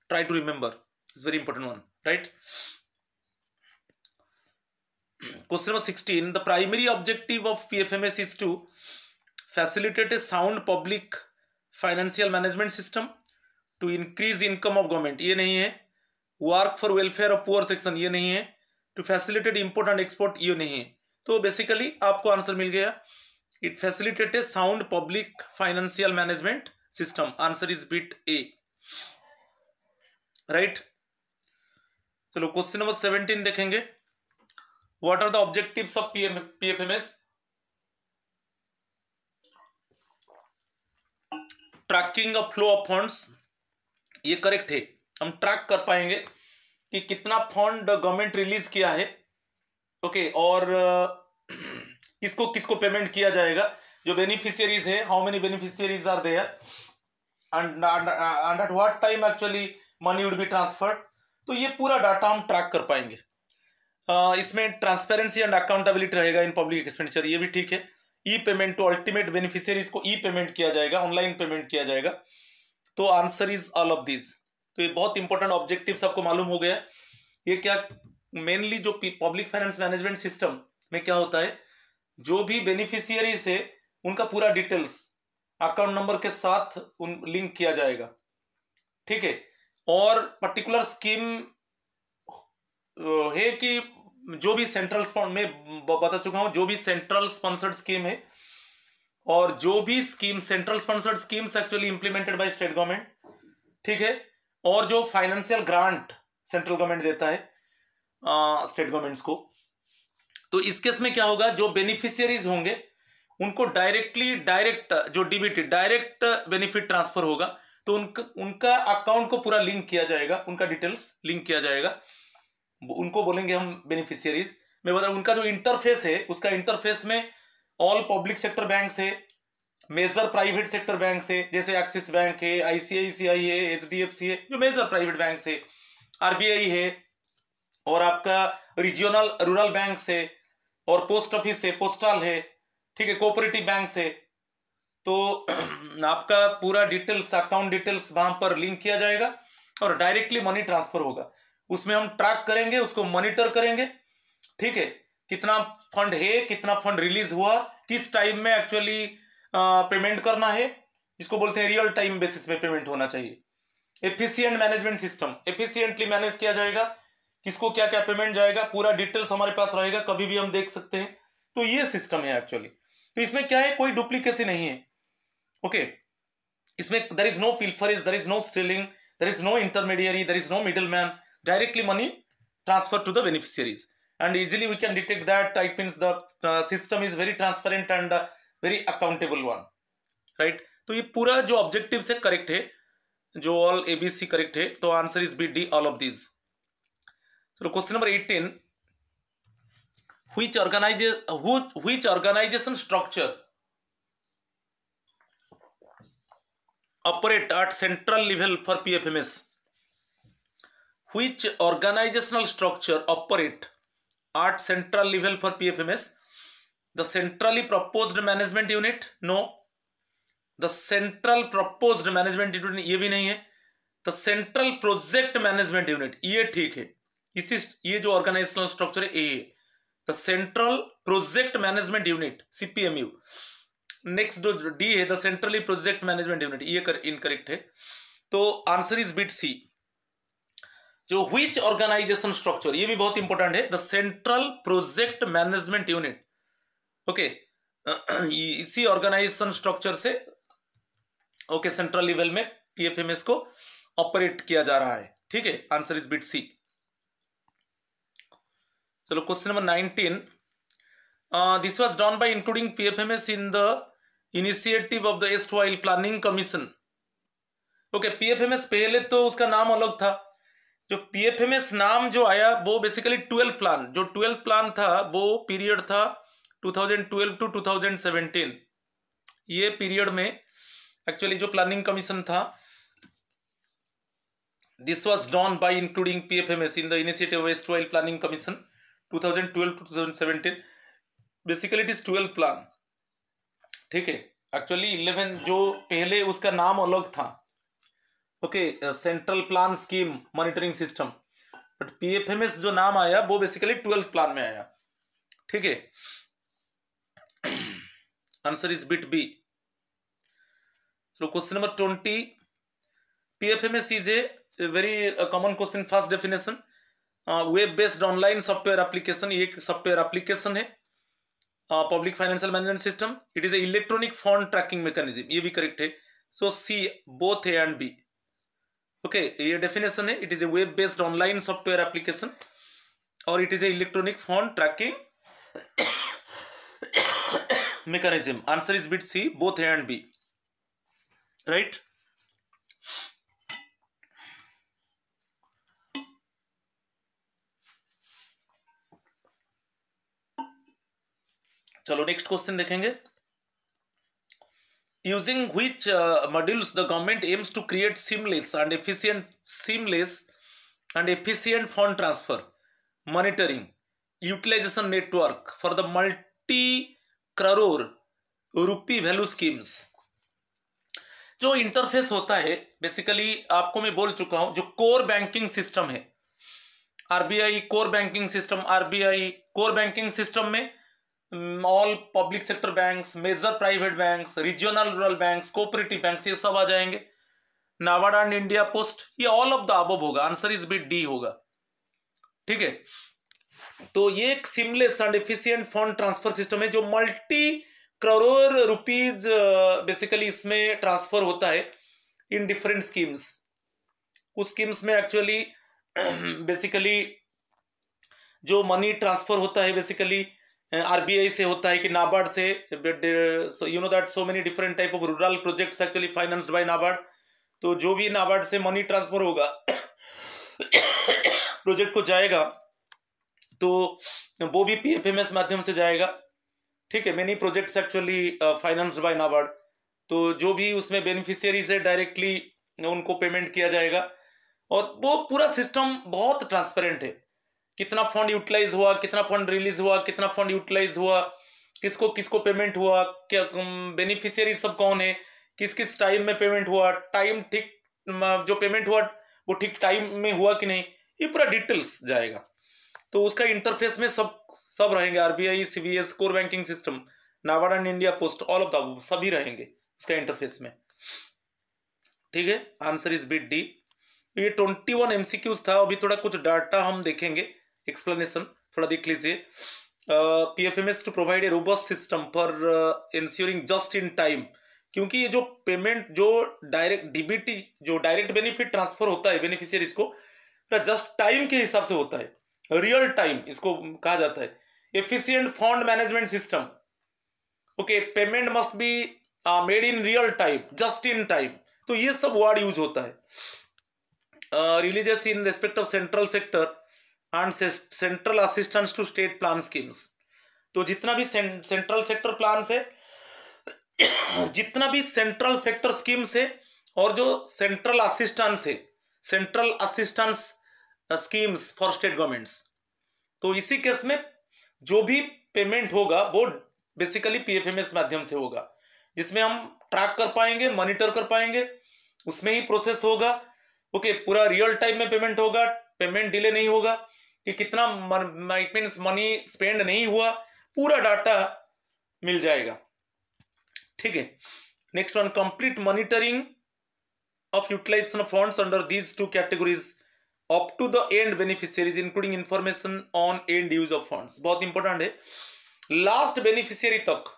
try to remember is very important one right question number sixteen the primary objective of P F M S is to facilitate a sound public financial management system to increase income of government ये नहीं है work for welfare of poor section ये नहीं है to facilitate import and export ये नहीं है तो बेसिकली आपको आंसर मिल गया it facilitate a sound public financial management system answer is bit A right चलो क्वेश्चन नंबर सेवनटीन देखेंगे what are the objective of M PFMS tracking a flow of fund ये करेक्ट है हम track कर पाएंगे कि कितना फंड गवर्नमेंट रिलीज किया है ओके और किसको किसको पेमेंट किया जाएगा जो बेनिफिशियरीज है how many beneficiaries are there and and at what time actually money would be transferred तो ये पूरा डाटा हम ट्रैक कर पाएंगे uh, इसमें ट्रांसपेरेंसी एंड अकाउंटेबिलिटी रहेगा इन पब्लिक एक्सपेंडिचर ये भी ठीक है e payment to ultimate beneficiaries को ई पेमेंट किया जाएगा ऑनलाइन पेमेंट किया जाएगा तो answer is all of this तो ये बहुत इंपॉर्टेंट ऑब्जेक्टिव आपको मालूम हो गया ये क्या मेनली जो पब्लिक फाइनेंस मैनेजमेंट सिस्टम में क्या होता है जो भी बेनिफिशियरी है उनका पूरा डिटेल्स अकाउंट नंबर के साथ उन लिंक किया जाएगा ठीक है और पर्टिकुलर स्कीम है कि जो भी सेंट्रल में बता चुका हूं जो भी सेंट्रल स्पॉन्सर्ड स्कीम है और जो भी scheme central sponsored schemes actually implemented by state government ठीक है और जो फाइनेंशियल ग्रांट सेंट्रल गवर्नमेंट देता है स्टेट गवर्नमेंट्स को तो इस केस में क्या होगा जो बेनिफिशियरीज होंगे उनको डायरेक्टली डायरेक्ट जो डीबीटी डायरेक्ट बेनिफिट ट्रांसफर होगा तो उनका उनका अकाउंट को पूरा लिंक किया जाएगा उनका डिटेल्स लिंक किया जाएगा उनको बोलेंगे हम बेनिफिशियरीज मैं बता उनका जो इंटरफेस है उसका इंटरफेस में ऑल पब्लिक सेक्टर बैंक से मेजर प्राइवेट सेक्टर बैंक से जैसे एक्सिस बैंक है आईसीआईसीआई है एच है जो मेजर प्राइवेट बैंक से आरबीआई है और आपका रीजनल रूरल बैंक से और पोस्ट ऑफिस है पोस्टल है ठीक है कोऑपरेटिव बैंक से तो आपका पूरा डिटेल्स अकाउंट डिटेल्स वहां पर लिंक किया जाएगा और डायरेक्टली मनी ट्रांसफर होगा उसमें हम ट्रैक करेंगे उसको मॉनिटर करेंगे ठीक है कितना फंड है कितना फंड रिलीज हुआ किस टाइम में एक्चुअली पेमेंट करना है जिसको बोलते हैं रियल टाइम बेसिस में पेमेंट होना चाहिए efficient management system efficiently manage किया जाएगा किसको क्या क्या पेमेंट जाएगा पूरा डिटेल्स हमारे पास रहेगा कभी भी हम देख सकते हैं तो ये सिस्टम है एक्चुअली तो इसमें क्या है कोई डुप्लीकेसी नहीं है ओके okay. इसमें there is no is there is no stealing there is no intermediary there is no middle man directly money transfer to the beneficiaries and easily we can detect that type means the uh, system is very transparent and uh, very accountable one right to ye pura jo objective से correct hai jo all a b c correct hai to answer is b d all of these so question number 18 which organize which organization structure operate at central level for pfms which organizational structure operate at central level for PFMS? The centrally proposed management unit? No. The central proposed management unit ये भी नहीं है the central project management unit ये ठीक है इसी ये जो ऑर्गेनाइजेशनल स्ट्रक्चर है ये the central project management unit CPMU next जो डी है the centrally project management unit ये कर इनकरेक्ट है तो आंसर इज बिट सी जो विच ऑर्गेनाइजेशन स्ट्रक्चर ये भी बहुत इंपॉर्टेंट है the central project management unit okay इसी ऑर्गेनाइजेशन स्ट्रक्चर से ओके सेंट्रल लेवल में पीएफएमएस को ऑपरेट किया जा रहा है ठीक है आंसर इज बिट सी चलो question number nineteen this was done by including PFMS in the initiative of the erst planning commission okay PFMS पहले तो उसका नाम अलग था जो पीएफएमएस नाम जो आया वो बेसिकली ट्वेल्थ प्लान जो ट्वेल्थ प्लान था वो पीरियड था 2012 टू 2017 ये पीरियड में एक्चुअली जो प्लानिंग कमीशन था this was done by including PFMS in the initiative erstwhile planning commission 2012 to 2017 basically it is twelfth plan ठीक है एक्चुअली इलेवन जो पहले उसका नाम अलग था okay central plan scheme monitoring system but PFMS जो नाम आया वो बेसिकली ट्वेल्थ प्लान में आया ठीक है आंसर इज बिट बी तो question number twenty PFMS is a very common question first definition web based online software application एक सॉफ्टवेयर एप्लीकेशन है public financial management system it is a electronic fund tracking mechanism ये भी correct है so C both A and B okay ये definition है it is a web based online software application और it is a electronic fund tracking mechanism answer is bit C both A and B right चलो next question देखेंगे using which uh, modules the government aims to create seamless and efficient seamless and efficient fund transfer monitoring utilization network for the multi crore rupee value schemes जो interface होता है basically आपको मैं बोल चुका हूं जो कोर बैंकिंग सिस्टम है RBI core banking system RBI core banking system में all public sector banks major private banks regional rural banks cooperative banks ये सब आ जाएंगे नाबार्ड एंड इंडिया पोस्ट ये ऑल ऑफ द अबब होगा आंसर इज बी डी होगा ठीक है तो ये एक seamless and efficient fund transfer system है जो मल्टी करोड़ रुपीज बेसिकली इसमें ट्रांसफर होता है इन डिफरेंट स्कीम्स उस स्कीम्स में एक्चुअली बेसिकली जो मनी ट्रांसफर होता है बेसिकली आरबीआई से होता है कि नाबार्ड से you know that so many different type of rural projects actually financed by NABARD तो जो भी नाबार्ड से मनी ट्रांसफर होगा प्रोजेक्ट को जाएगा तो वो भी पीएफएमएस माध्यम से जाएगा ठीक है many projects actually financed by NABARD तो जो भी उसमें बेनिफिशियरी से डायरेक्टली उनको पेमेंट किया जाएगा और वो पूरा सिस्टम बहुत ट्रांसपेरेंट है कितना फंड यूटिलाइज हुआ कितना फंड रिलीज हुआ कितना फंड यूटिलाइज हुआ किसको किसको पेमेंट हुआ क्या बेनिफिशियरी सब कौन है किस किस टाइम में पेमेंट हुआ टाइम ठीक जो पेमेंट हुआ वो ठीक टाइम में हुआ कि नहीं ये पूरा डिटेल्स जाएगा तो उसका इंटरफेस में सब सब रहेंगे RBI CBS core banking system NABARD and India Post all of the सभी रहेंगे उसका इंटरफेस में ठीक है आंसर इज बिट डी ये ट्वेंटी वन एमसीक्यूज था अभी थोड़ा कुछ डाटा हम देखेंगे एक्सप्लेनेशन थोड़ा देख लीजिए P F M S to provide a robust system for ensuring just in time क्योंकि ये जो पेमेंट जो डायरेक्ट डीबीटी जो डायरेक्ट बेनिफिट ट्रांसफर होता है बेनिफिशियरीज को जस्ट टाइम के हिसाब से होता है रियल टाइम इसको कहा जाता है efficient fund management system okay payment must be made in real time just in time तो ये सब वर्ड यूज होता है releases in respect of central sector and central assistance to state plan schemes तो जितना भी सेंट्रल सेक्टर प्लान है जितना भी सेंट्रल सेक्टर स्कीम्स है और जो सेंट्रल असिस्टेंस है central assistance schemes for state governments तो इसी केस में जो भी पेमेंट होगा वो बेसिकली पीएफएमएस माध्यम से होगा जिसमें हम ट्रैक कर पाएंगे मॉनिटर कर पाएंगे उसमें ही प्रोसेस होगा ओके पूरा रियल टाइम में पेमेंट होगा पेमेंट डिले नहीं होगा कि कितना इट मनी स्पेंड नहीं हुआ पूरा डाटा मिल जाएगा ठीक है next one complete monitoring of utilisation of funds under these two categories up to the end beneficiaries including information on end use of funds बहुत इंपॉर्टेंट है लास्ट बेनिफिशियरी तक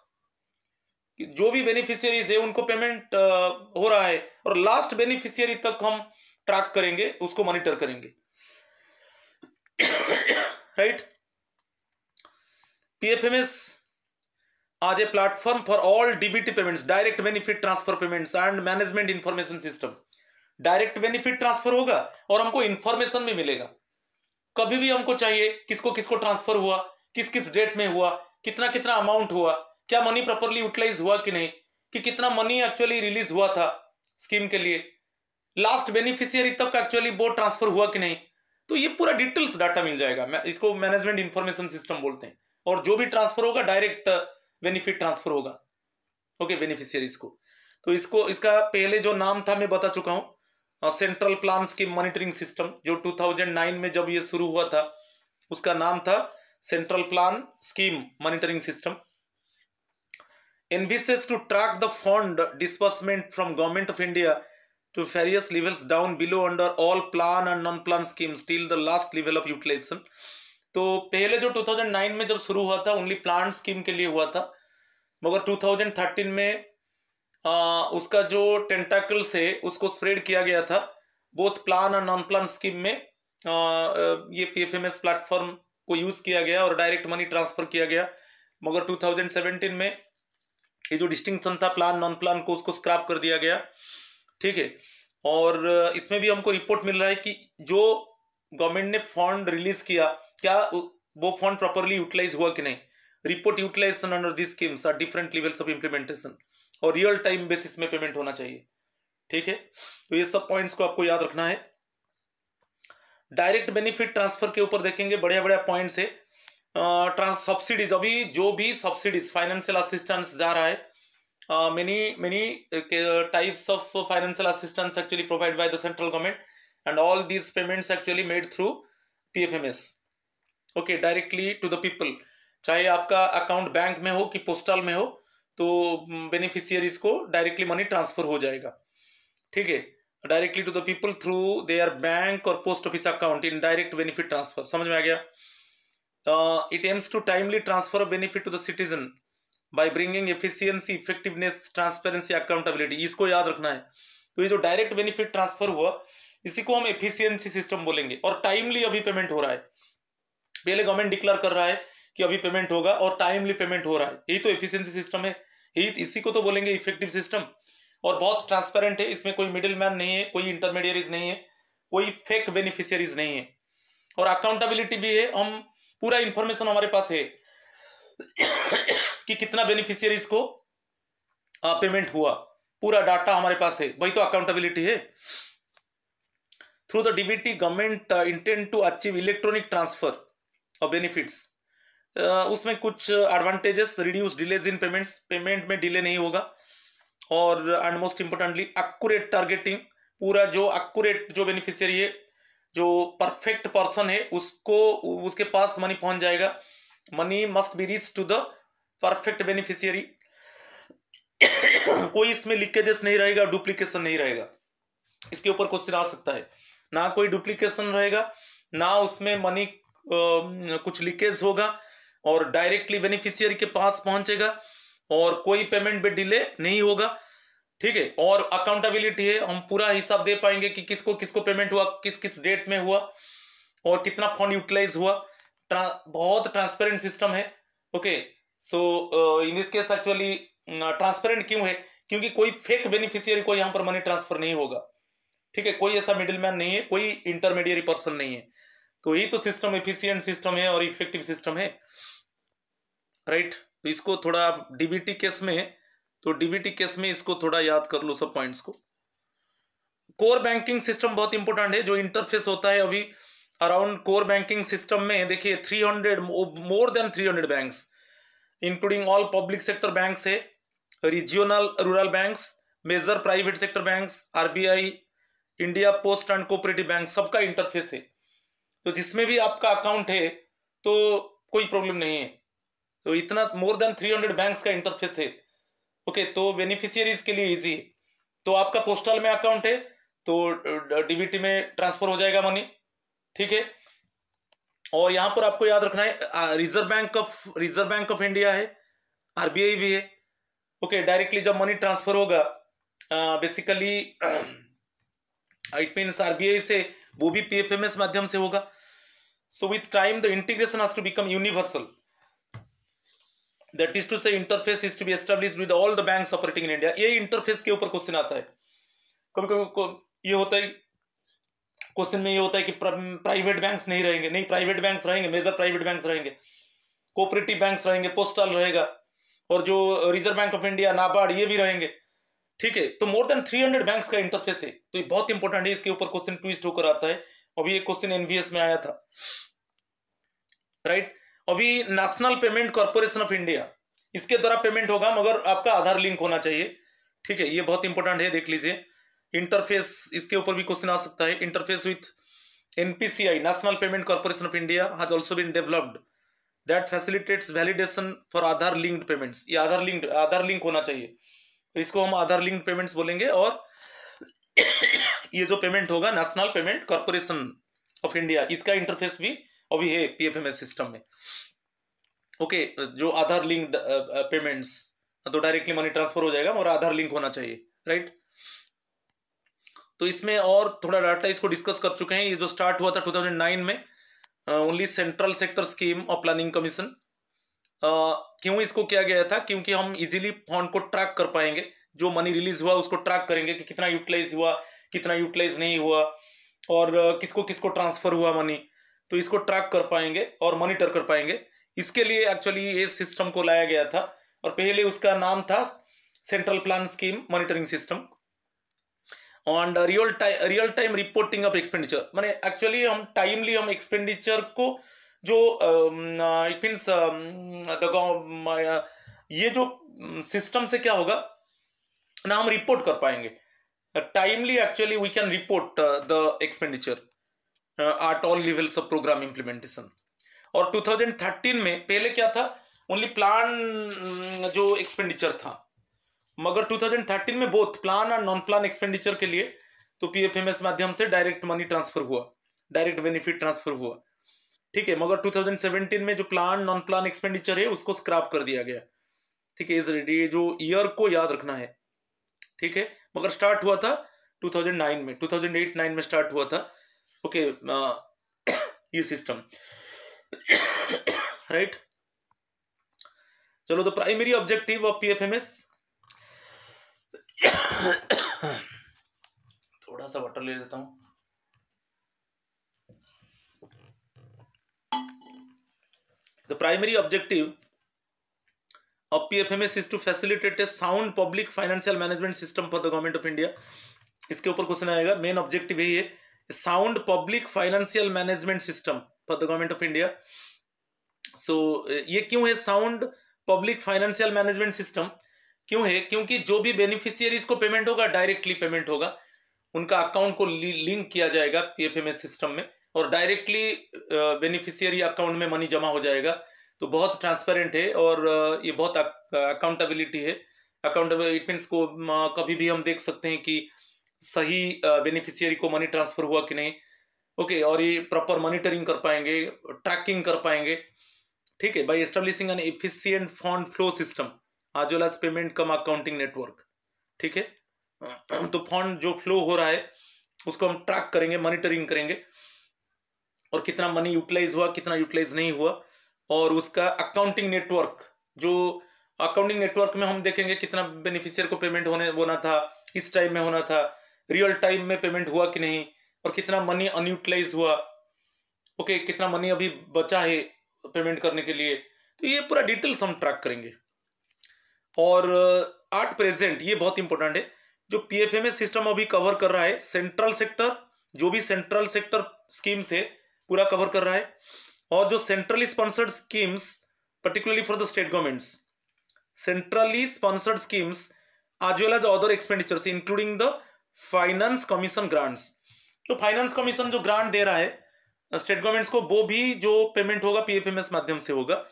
जो भी बेनिफिशियरीज है उनको पेमेंट हो रहा है और लास्ट बेनिफिशियरी तक हम ट्रैक करेंगे उसको मॉनिटर करेंगे एम एस आज a platform for all DBT payments direct benefit transfer payments and management information system direct benefit transfer होगा और हमको इंफॉर्मेशन भी मिलेगा कभी भी हमको चाहिए किसको किसको ट्रांसफर हुआ किस किस डेट में हुआ कितना कितना अमाउंट हुआ क्या मनी प्रॉपरली यूटिलाइज हुआ कि नहीं कि कितना मनी एक्चुअली रिलीज हुआ था स्कीम के लिए लास्ट बेनिफिशियरी तक एक्चुअली वो ट्रांसफर हुआ कि नहीं तो ये पूरा डिटेल्स डाटा मिल जाएगा इसको मैनेजमेंट इंफॉर्मेशन सिस्टम बोलते हैं और जो भी ट्रांसफर होगा डायरेक्ट बेनिफिट ट्रांसफर होगा ओके बेनिफिशियरीज को तो इसको इसका पहले जो नाम था मैं बता चुका हूँ central plan scheme monitoring system जो 2009 में जब ये शुरू हुआ था उसका नाम था central plan scheme monitoring system NBC to track the fund disbursement from government of India to various levels down below under all plan and non plan schemes till the last level of utilization तो पहले जो 2009 में जब शुरू हुआ था only plan scheme के लिए हुआ था मगर 2013 में आ, उसका जो टेंटाकल से उसको स्प्रेड किया गया था बोथ प्लान और नॉन प्लान स्कीम में आ, ये पी एफ प्लेटफॉर्म को यूज़ किया गया और डायरेक्ट मनी ट्रांसफ़र किया गया मगर 2017 में ये जो डिस्टिंक्शन था प्लान नॉन प्लान को उसको स्क्रैप कर दिया गया ठीक है और इसमें भी हमको रिपोर्ट मिल रहा है कि जो गवर्नमेंट ने फंड रिलीज किया क्या वो फंड प्रॉपरली यूटिलाइज हुआ कि नहीं report utilisation under this schemes are different levels of implementation और रियल टाइम बेसिस में पेमेंट होना चाहिए ठीक है तो ये सब पॉइंट्स को आपको याद रखना है डायरेक्ट बेनिफिट ट्रांसफर के ऊपर देखेंगे बढ़िया बढ़िया पॉइंट्स है ट्रांस सब्सिडीज अभी जो भी सब्सिडीज फाइनेंशियल असिस्टेंस जा रहा है uh, many many uh, types of financial assistance actually provided by the central government and all these payments actually made through pfms okay directly to the people चाहे आपका account bank में हो कि postal में हो तो बेनिफिशियरीज को directly money transfer हो जाएगा ठीक है directly to the people through their bank और post office account in direct benefit transfer समझ में आ गया it aims to timely transfer benefit to the citizen by bringing efficiency effectiveness transparency accountability इसको याद रखना है तो ये जो डायरेक्ट बेनिफिट ट्रांसफर हुआ इसी को हम एफिशियंसी सिस्टम बोलेंगे और टाइमली अभी पेमेंट हो रहा है पहले गवर्नमेंट डिक्लेयर कर रहा है कि अभी पेमेंट होगा और टाइमली पेमेंट हो रहा है यही तो एफिशियंसी सिस्टम है यही इसी को तो बोलेंगे इफेक्टिव सिस्टम और बहुत ट्रांसपेरेंट है इसमें कोई मिडिल मैन नहीं है कोई इंटरमीडियरीज नहीं है कोई फेक बेनिफिशियरीज नहीं है और अकाउंटेबिलिटी भी है हम पूरा इंफॉर्मेशन हमारे पास है कि कितना बेनिफिशियरीज को पेमेंट हुआ पूरा डाटा हमारे पास है वही तो अकाउंटेबिलिटी है through the DBT government intend to achieve electronic transfer of benefits उसमें कुछ advantages reduce delays in payments payment में डिले नहीं होगा और and most importantly accurate targeting पूरा जो एक्यूरेट जो बेनिफिशियरी है जो परफेक्ट पर्सन है उसको उसके पास मनी पहुंच जाएगा money must be reach to the perfect beneficiary कोई इसमें लीकेजेस नहीं रहेगा डुप्लीकेशन नहीं रहेगा इसके ऊपर क्वेश्चन आ सकता है ना कोई डुप्लीकेशन रहेगा ना उसमें मनी कुछ लीकेज होगा और डायरेक्टली बेनिफिशियरी के पास पहुंचेगा और कोई पेमेंट भी डिले नहीं होगा ठीक है और अकाउंटेबिलिटी है हम पूरा हिसाब दे पाएंगे कि किसको किसको पेमेंट हुआ किस किस डेट में हुआ और कितना फंड यूटिलाइज हुआ ट्रा, बहुत ट्रांसपेरेंट सिस्टम है okay so in this case actually transparent क्यों है क्योंकि कोई फेक बेनिफिशियरी को यहां पर मनी ट्रांसफर नहीं होगा ठीक है कोई ऐसा मिडिल मैन नहीं है कोई इंटरमीडियरी पर्सन नहीं है तो यही तो सिस्टम इफिशियंट सिस्टम है और इफेक्टिव सिस्टम है राइट तो इसको थोड़ा आप डीबीटी केस में तो डीबीटी केस में इसको थोड़ा याद कर लो सब पॉइंट्स को कोर बैंकिंग सिस्टम बहुत इंपॉर्टेंट है जो इंटरफेस होता है अभी अराउंड कोर बैंकिंग सिस्टम में देखिए 300 more than 300 banks including all public sector banks है regional rural banks major private sector banks RBI India Post and cooperative bank सबका इंटरफेस है तो जिसमें भी आपका अकाउंट है तो कोई प्रॉब्लम नहीं है तो इतना मोर देन 300 बैंक्स का इंटरफेस है ओके तो बेनिफिशियरीज के लिए इजी है तो आपका पोस्टल में अकाउंट है तो डीबीटी में ट्रांसफर हो जाएगा मनी ठीक है और यहां पर आपको याद रखना है reserve bank of reserve bank of India है आरबीआई भी है ओके डायरेक्टली जब मनी ट्रांसफर होगा बेसिकली इट मीन आरबीआई से वो भी पीएफएमएस माध्यम से होगा so with time the integration to become universal that is to say interface is to be establish with all the bank operating in India ये interface के ऊपर क्वेश्चन आता है कभी कभी ये होता है क्वेश्चन में ये होता है कि प्राइवेट बैंक्स नहीं रहेंगे नहीं प्राइवेट बैंक्स रहेंगे मेजर प्राइवेट बैंक्स रहेंगे कोऑपरेटिव बैंक्स रहेंगे पोस्टल रहेगा और जो reserve bank of India NABARD ये भी रहेंगे ठीक है तो मोर देन 300 बैंक्स का इंटरफेस है तो ये बहुत इंपॉर्टेंट है इसके ऊपर क्वेश्चन ट्विस्ट होकर आता है अभी ये क्वेश्चन एनबीएस में आया था राइट अभी national payment corporation of India इसके द्वारा पेमेंट होगा मगर आपका आधार लिंक होना चाहिए ठीक है ये बहुत इंपॉर्टेंट है देख लीजिए इंटरफेस इसके ऊपर भी क्वेश्चन आ सकता है interface with NPCI national payment corporation of India has also been developed that facilitates validation for Aadhaar linked payments ये आधार लिंक्ड आधार लिंक होना चाहिए इसको हम आधार लिंक पेमेंट्स बोलेंगे और ये जो पेमेंट होगा national payment corporation of India इसका इंटरफेस भी अभी है एस सिस्टम में ओके जो आधार लिंक्ड पेमेंट्स तो डायरेक्टली मनी ट्रांसफर हो जाएगा और आधार लिंक होना चाहिए राइट right? तो इसमें और थोड़ा डाटा इसको डिस्कस कर चुके हैं ये जो स्टार्ट हुआ था 2009 में ओनली सेंट्रल सेक्टर स्कीम और प्लानिंग कमीशन क्यों इसको किया गया था क्योंकि हम इजीली फंड को ट्रैक कर पाएंगे जो मनी रिलीज हुआ उसको ट्रैक करेंगे कि कितना यूटिलाइज हुआ कितना यूटिलाइज नहीं हुआ और किसको किसको ट्रांसफर हुआ मनी तो इसको ट्रैक कर पाएंगे और मॉनिटर कर पाएंगे इसके लिए एक्चुअली ये सिस्टम को लाया गया था और पहले उसका नाम था central plan scheme monitoring system and real time real time reporting of expenditure मैंने एक्चुअली हम टाइमली हम एक्सपेंडिचर को जो it um, means uh, um, um, uh, ये जो सिस्टम से क्या होगा ना हम रिपोर्ट कर पाएंगे timely actually we can report the expenditure at all levels of programme implementation और 2013 में पहले क्या था ओनली प्लान जो एक्सपेंडिचर था मगर 2013 में बोथ प्लान और नॉन प्लान एक्सपेंडिचर के लिए तो पीएफएमएस माध्यम से डायरेक्ट मनी ट्रांसफर हुआ डायरेक्ट बेनिफिट ट्रांसफर हुआ ठीक है मगर 2017 में जो प्लान नॉन प्लान एक्सपेंडिचर है उसको स्क्रैप कर दिया गया ठीक है ये जो ईयर को याद रखना है ठीक है मगर स्टार्ट हुआ था 2009 में 2008-9 में स्टार्ट हुआ था ओके ये सिस्टम राइट चलो तो प्राइमरी ऑब्जेक्टिव ऑफ पी थोड़ा सा वाटर ले लेता हूँ the primary objective of P F M S is to facilitate a sound public financial management system for the government of India इसके ऊपर क्वेश्चन आएगा मेन ऑब्जेक्टिव यही है sound public financial management system for the government of India so ये क्यों है sound public financial management system क्यों है क्योंकि जो भी बेनिफिशियरीज को पेमेंट होगा डायरेक्टली पेमेंट होगा उनका अकाउंट को लिंक किया जाएगा पीएफएमएस सिस्टम में और डायरेक्टली बेनिफिशियरी अकाउंट में मनी जमा हो जाएगा तो बहुत ट्रांसपेरेंट है और ये बहुत अकाउंटेबिलिटी है अकाउंटेबल इट मीन्स को कभी भी हम देख सकते हैं कि सही बेनिफिशियरी को मनी ट्रांसफर हुआ कि नहीं ओके और ये प्रॉपर मॉनिटरिंग कर पाएंगे ट्रैकिंग कर पाएंगे ठीक है by establishing an efficient fund flow system आजोलास पेमेंट कम अकाउंटिंग नेटवर्क ठीक है तो फंड जो फ्लो हो रहा है उसको हम ट्रैक करेंगे मॉनिटरिंग करेंगे और कितना मनी यूटिलाइज हुआ कितना यूटिलाइज नहीं हुआ और उसका अकाउंटिंग नेटवर्क जो अकाउंटिंग नेटवर्क में हम देखेंगे कितना बेनिफिशियर को पेमेंट होने होना था इस टाइम में होना था रियल टाइम में पेमेंट हुआ कि नहीं और कितना मनी अनयूटिलाइज हुआ ओके कितना मनी अभी बचा है पेमेंट करने के लिए तो ये पूरा डिटेल्स हम ट्रैक करेंगे और आठ uh, प्रेजेंट ये बहुत इंपॉर्टेंट है जो P F M S system अभी कवर कर रहा है सेंट्रल सेक्टर जो भी सेंट्रल सेक्टर स्कीम्स है पूरा कवर कर रहा है और जो centrally sponsored schemes particularly for the state governments centrally sponsored schemes as well as other expenditure including the finance commission grants तो फाइनेंस कमीशन जो ग्रांट दे रहा है स्टेट गवर्नमेंट्स को वो भी जो पेमेंट होगा पी माध्यम से होगा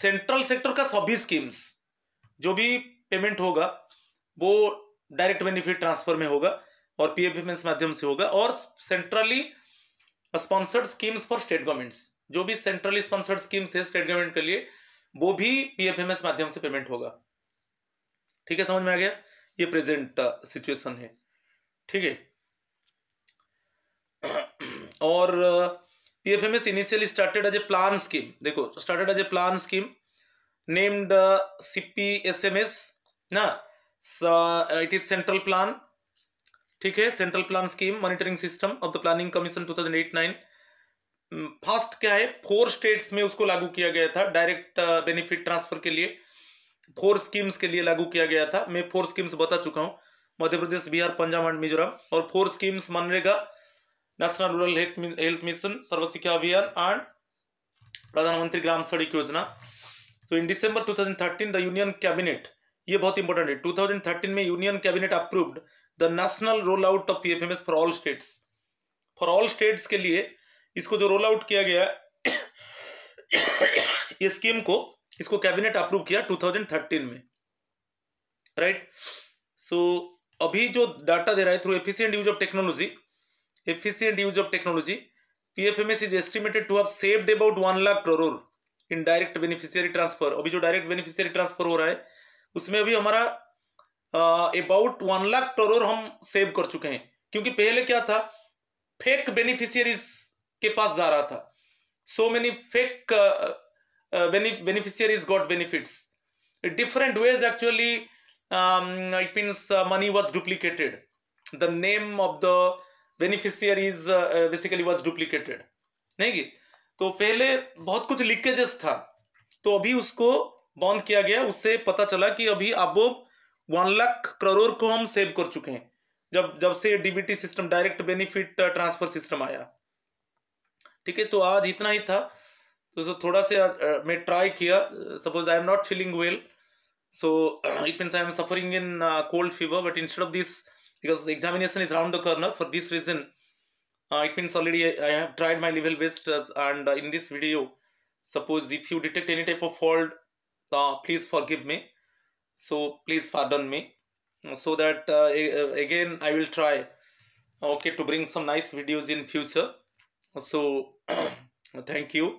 सेंट्रल सेक्टर का सभी स्कीम्स जो भी पेमेंट होगा वो डायरेक्ट बेनिफिट ट्रांसफर में होगा और पीएफ पेमेंट्स माध्यम से होगा और centrally sponsored schemes for state governments जो भी सेंट्रली स्पॉन्सर्ड स्कीम्स है स्टेट गवर्नमेंट के लिए वो भी पीएफएमएस माध्यम से पेमेंट होगा ठीक है समझ में आ गया ये प्रेजेंट सिचुएशन uh, है ठीक है और PFMS initially started as a plan scheme देखो started as a plan scheme named uh, CPSMS. Na, so, uh, it is central plan. ठीक है central plan scheme monitoring system of the planning commission 2008-9 first क्या है four states में उसको लागू किया गया था डायरेक्ट बेनिफिट ट्रांसफर के लिए फोर स्कीम्स के लिए लागू किया गया था मैं फोर स्कीम्स बता चुका हूं मध्य प्रदेश बिहार पंजाब एंड मिजोरम और four schemes MNREGA national rural health mission Sarva Shiksha Abhiyan and Pradhan Mantri Gram Sadak Yojana so in December 2013 the union cabinet ये बहुत इंपॉर्टेंट है 2013 में union cabinet approved the national roll out of PFMS for all states for all states के लिए इसको जो रोल आउट किया गया ये स्कीम को इसको कैबिनेट अप्रूव किया 2013 में राइट right? सो so, अभी जो डाटा दे रहा है through efficient use of technology efficient use of technology P F M S is estimated to have saved about one lakh crore indirect beneficiary transfer अभी जो डायरेक्ट बेनिफिशियरी ट्रांसफर हो रहा है उसमें अभी हमारा अबाउट वन लाख करोड़ हम सेव कर चुके हैं क्योंकि पहले क्या था फेक बेनिफिशियरीज के पास जा रहा था so many fake beneficiaries got benefits different ways actually it it money was duplicated the name of the beneficiaries basically was duplicated uh, basically नहीं तो पहले बहुत कुछ लीकेजेस था तो अभी उसको बंद किया गया उससे पता चला कि अभी अब वन लाख करोड़ को हम सेव कर चुके हैं जब जब से DBT system direct benefit transfer system आया ठीक है तो आज इतना ही था तो सो थोड़ा से मैं ट्राई किया suppose I am not feeling well so it means I am suffering in cold fever but instead of this because examination is round the corner for this reason uh, it means already I, have tried my level best and uh, in this video suppose if you detect any type of fault uh, please forgive me so please pardon me so that uh, again I will try okay to bring some nice videos in future so thank you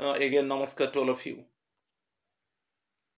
uh, again namaskar to all of you